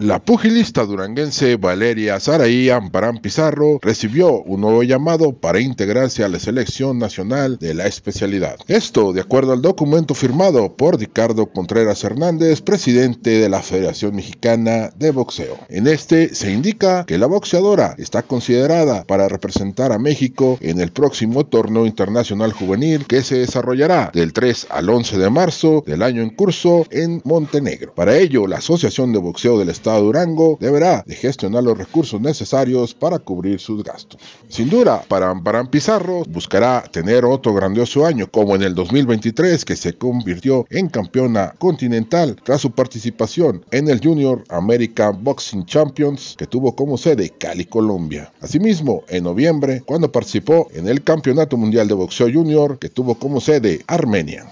La pugilista duranguense Valeria Saraí Amparán Pizarro recibió un nuevo llamado para integrarse a la selección nacional de la especialidad. Esto de acuerdo al documento firmado por Ricardo Contreras Hernández, presidente de la Federación Mexicana de Boxeo. En este se indica que la boxeadora está considerada para representar a México en el próximo torneo internacional juvenil que se desarrollará del 3 al 11 de marzo del año en curso en Montenegro. Para ello, la Asociación de Boxeo del Estado Estado Durango deberá de gestionar los recursos necesarios para cubrir sus gastos. Sin duda, para Parán Pizarro buscará tener otro grandioso año como en el 2023 que se convirtió en campeona continental tras su participación en el Junior American Boxing Champions que tuvo como sede Cali, Colombia. Asimismo, en noviembre, cuando participó en el Campeonato Mundial de Boxeo Junior que tuvo como sede Armenia.